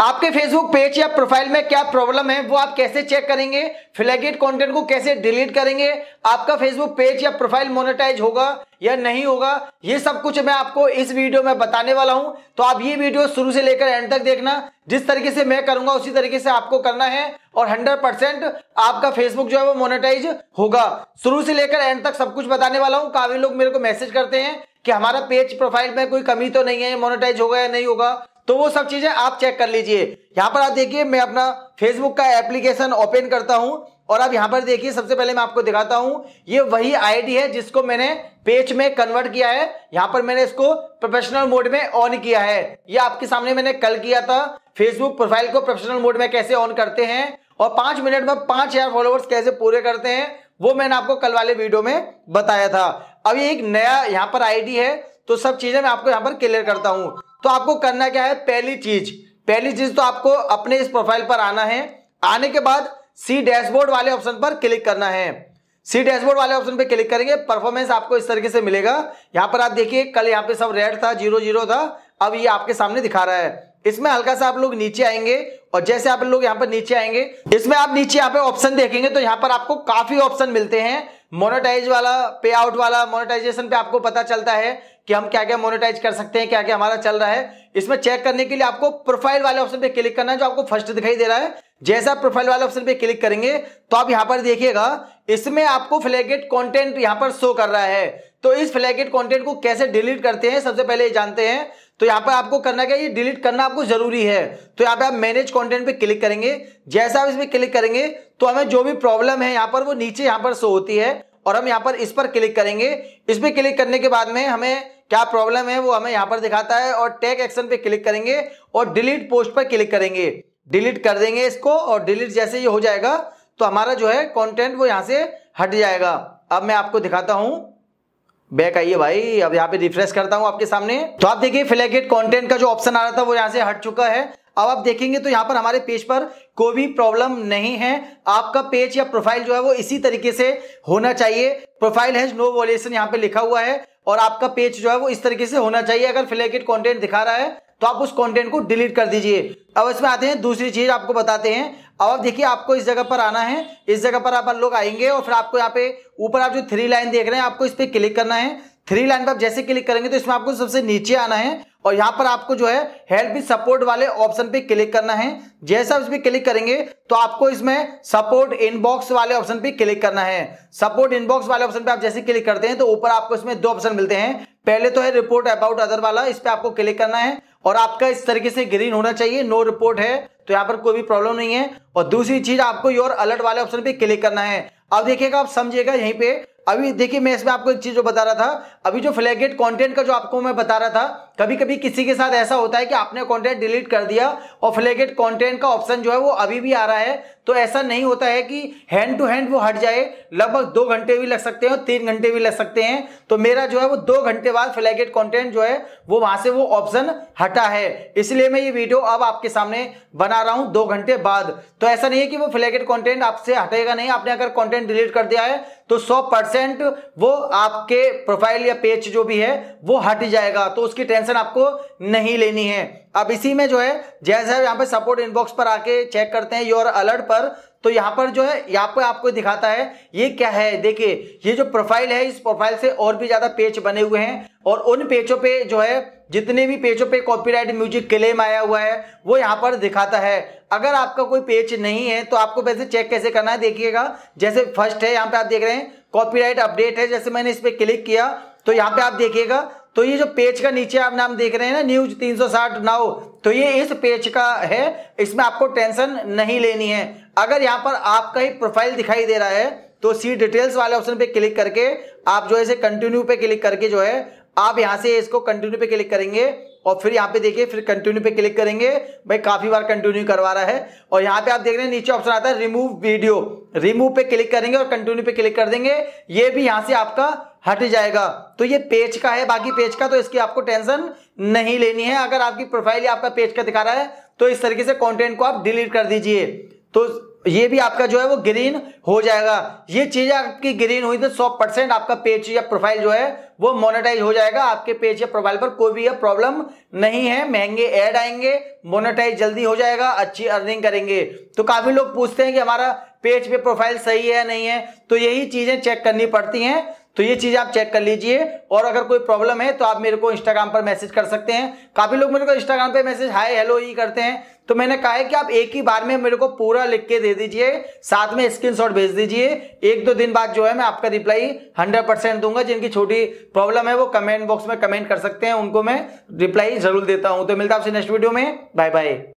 आपके Facebook page या profile में क्या प्रॉब्लम है वो आप कैसे चेक करेंगे फ्लैगेड कंटेंट को कैसे डिलीट करेंगे आपका फेसबुक पेज या प्रोफाइल मोनेटाइज होगा या नहीं होगा ये सब कुछ मैं आपको इस वीडियो में बताने वाला हूं तो आप ये वीडियो शुरू से लेकर एंड तक देखना जिस तरीके से मैं करूंगा उसी तरीके से आपको करना है और हंड्रेड परसेंट आपका फेसबुक जो है वो मोनिटाइज होगा शुरू से लेकर एंड तक सब कुछ बताने वाला हूँ काफी लोग मेरे को मैसेज करते हैं कि हमारा पेज प्रोफाइल में कोई कमी तो नहीं है मोनेटाइज होगा या नहीं होगा तो वो सब चीजें आप चेक कर लीजिए यहाँ पर आप देखिए मैं अपना फेसबुक का एप्लीकेशन ओपन करता हूं और आप यहां पर देखिए सबसे पहले मैं आपको दिखाता हूं ये वही आईडी है जिसको मैंने पेज में कन्वर्ट किया है यहां पर मैंने इसको प्रोफेशनल मोड में ऑन किया है ये आपके सामने मैंने कल किया था फेसबुक प्रोफाइल को प्रोफेशनल मोड में कैसे ऑन करते हैं और पांच मिनट में पांच हजार फॉलोअर्स कैसे पूरे करते हैं वो मैंने आपको कल वाले वीडियो में बताया था अब ये एक नया यहाँ पर आईडी है तो सब चीजें मैं आपको यहाँ पर क्लियर करता हूँ तो आपको करना क्या है पहली चीज पहली चीज तो आपको अपने इस प्रोफाइल पर आना है आने के बाद सी डैशबोर्ड वाले ऑप्शन पर क्लिक करना है सी डैशबोर्ड वाले ऑप्शन पर क्लिक करेंगे परफॉर्मेंस आपको इस तरीके से मिलेगा यहां पर आप देखिए कल यहाँ पे सब रेड था जीरो जीरो था अब ये आपके सामने दिखा रहा है इसमें हल्का सा आप लोग नीचे आएंगे और जैसे आप लोग यहाँ पर नीचे आएंगे इसमें आप नीचे यहाँ पे ऑप्शन देखेंगे तो यहाँ पर आपको काफी ऑप्शन मिलते हैं मोनेटाइज वाला पे आउट वाला मोनेटाइजेशन पे आपको पता चलता है कि हम क्या क्या मोनिटाइज कर सकते हैं क्या क्या हमारा चल रहा है इसमें चेक करने के लिए आपको प्रोफाइल वाले ऑप्शन पे क्लिक करना है जो आपको फर्स्ट दिखाई दे रहा है जैसा प्रोफाइल वाले ऑप्शन पे क्लिक करेंगे तो आप यहाँ पर देखिएगा इसमें आपको फ्लैगेट कंटेंट यहाँ पर शो कर रहा है तो इस फ्लैगेट कंटेंट को कैसे डिलीट करते हैं सबसे पहले ये जानते हैं तो यहाँ पर आपको करना क्या ये डिलीट करना आपको जरूरी है तो यहाँ पे आप मैनेज कंटेंट पे क्लिक करेंगे जैसा आप इसमें क्लिक करेंगे तो हमें जो भी प्रॉब्लम है यहाँ पर वो नीचे यहाँ पर शो होती है और हम यहाँ पर इस पर क्लिक करेंगे इस पर क्लिक करने के बाद में हमें क्या प्रॉब्लम है वो हमें यहाँ पर दिखाता है और टेक एक्शन पे क्लिक करेंगे और डिलीट पोस्ट पर क्लिक करेंगे डिलीट कर देंगे इसको और डिलीट जैसे ये हो जाएगा तो हमारा जो है कॉन्टेंट वो यहाँ से हट जाएगा अब मैं आपको दिखाता हूँ बैक आइए भाई अब यहाँ पे रिफ्रेश करता हूँ आपके सामने तो आप देखिए फ्लैगेट कंटेंट का जो ऑप्शन आ रहा था वो यहाँ से हट चुका है अब आप देखेंगे तो यहां पर हमारे पेज पर कोई भी प्रॉब्लम नहीं है आपका पेज या प्रोफाइल जो है वो इसी तरीके से होना चाहिए प्रोफाइल हैज नो वॉल्यूशन यहाँ पे लिखा हुआ है और आपका पेज जो है वो इस तरीके से होना चाहिए अगर फ्लैकेट कॉन्टेंट दिखा रहा है तो आप उस कंटेंट को डिलीट कर दीजिए अब इसमें आते हैं दूसरी चीज आपको बताते हैं अब आप देखिए आपको इस जगह पर आना है इस जगह पर आप लोग आएंगे और फिर आपको यहाँ पे ऊपर आप जो थ्री लाइन देख रहे हैं आपको इस पर क्लिक करना है थ्री लाइन पर आप जैसे क्लिक करेंगे तो इसमें आपको सबसे नीचे आना है और यहां पर आपको जो है हेल्प विद सपोर्ट वाले ऑप्शन पे क्लिक करना है जैसा इस पर क्लिक करेंगे तो आपको इसमें सपोर्ट इनबॉक्स वाले ऑप्शन पे क्लिक करना है सपोर्ट इनबॉक्स वाले ऑप्शन पे आप जैसे क्लिक करते हैं तो ऊपर आपको इसमें दो ऑप्शन मिलते हैं पहले तो है रिपोर्ट अबाउट अदर वाला इस पर आपको क्लिक करना है और आपका इस तरीके से ग्रीन होना चाहिए नो रिपोर्ट है तो यहाँ पर कोई भी प्रॉब्लम नहीं है और दूसरी चीज आपको योर अलर्ट वाले ऑप्शन पे क्लिक करना है अब देखिएगा आप समझिएगा यहीं पे अभी देखिए मैं इसमें आपको एक चीज जो बता रहा था अभी जो फ्लैगेट कंटेंट का जो आपको मैं बता रहा था कभी कभी किसी के साथ ऐसा होता है कि आपने कंटेंट डिलीट कर दिया और फ्लैगेट कंटेंट का ऑप्शन जो है वो अभी भी आ रहा है तो ऐसा नहीं होता है कि हैंड टू हैंड वो हट जाए लगभग दो घंटे भी लग सकते हैं और तीन घंटे भी लग सकते हैं तो मेरा जो है वो दो घंटे बाद फ्लैगेट कॉन्टेंट जो है वो वहां से वो ऑप्शन हटा है इसलिए मैं ये वीडियो अब आपके सामने बना रहा हूं दो घंटे बाद तो ऐसा नहीं है कि वो फ्लैगेट कॉन्टेंट आपसे हटेगा नहीं आपने अगर कॉन्टेंट डिलीट कर दिया है तो 100 परसेंट वो आपके प्रोफाइल या पेज जो भी है वो हट जाएगा तो उसकी टेंशन आपको नहीं लेनी है अब इसी में जो है जैसे यहां पे सपोर्ट इनबॉक्स पर आके चेक करते हैं योर अलर्ट पर तो यहां पर जो है यहां पर आपको दिखाता है ये क्या है देखिए ये जो प्रोफाइल है इस प्रोफाइल से और भी ज़्यादा पेज बने हुए हैं और उन पेजों पे जो है जितने भी पेजों पे कॉपीराइट म्यूजिक क्लेम आया हुआ है वो यहाँ पर दिखाता है अगर आपका कोई पेज नहीं है तो आपको वैसे चेक कैसे करना है देखिएगा जैसे फर्स्ट है यहाँ पे आप देख रहे हैं कॉपीराइट अपडेट है जैसे मैंने इस पर क्लिक किया तो यहाँ पे आप देखिएगा तो ये जो पेज का नीचे आप नाम देख रहे हैं ना न्यूज 360 नाउ तो ये इस पेज का है इसमें आपको टेंशन नहीं लेनी है अगर यहाँ पर आपका ही प्रोफाइल दिखाई दे रहा है तो सी डिटेल्स वाले ऑप्शन पे क्लिक करके आप जो है कंटिन्यू पे क्लिक करके जो है आप यहां से इसको कंटिन्यू पे क्लिक करेंगे और फिर यहाँ पे देखिए फिर कंटिन्यू पे क्लिक करेंगे भाई काफी बार कंटिन्यू करवा रहा है और यहाँ पे आप देख रहे हैं नीचे ऑप्शन आता है रिमूव वीडियो रिमूव पे क्लिक करेंगे और कंटिन्यू पे क्लिक कर देंगे ये भी यहाँ से आपका हट जाएगा तो ये पेज का है बाकी पेज का तो इसकी आपको टेंशन नहीं लेनी है अगर आपकी प्रोफाइल या आपका पेज का दिखा रहा है तो इस तरीके से कॉन्टेंट को आप डिलीट कर दीजिए तो ये भी आपका जो है वो ग्रीन हो जाएगा ये चीज़ आपकी ग्रीन हुई तो सौ परसेंट आपका पेज या प्रोफाइल जो है वो मोनेटाइज हो जाएगा आपके पेज या प्रोफाइल पर कोई भी प्रॉब्लम नहीं है महंगे ऐड आएंगे मोनेटाइज जल्दी हो जाएगा अच्छी अर्निंग करेंगे तो काफ़ी लोग पूछते हैं कि हमारा पेज पे प्रोफाइल सही है नहीं है तो यही चीज़ें चेक करनी पड़ती हैं तो ये चीज़ आप चेक कर लीजिए और अगर कोई प्रॉब्लम है तो आप मेरे को इंस्टाग्राम पर मैसेज कर सकते हैं काफ़ी लोग मेरे को इंस्टाग्राम पर मैसेज हाय हेलो ही करते हैं तो मैंने कहा है कि आप एक ही बार में मेरे को पूरा लिख के दे दीजिए साथ में शॉट भेज दीजिए एक दो दिन बाद जो है मैं आपका रिप्लाई हंड्रेड परसेंट दूंगा जिनकी छोटी प्रॉब्लम है वो कमेंट बॉक्स में कमेंट कर सकते हैं उनको मैं रिप्लाई जरूर देता हूं तो मिलता आपसे नेक्स्ट वीडियो में बाय बाय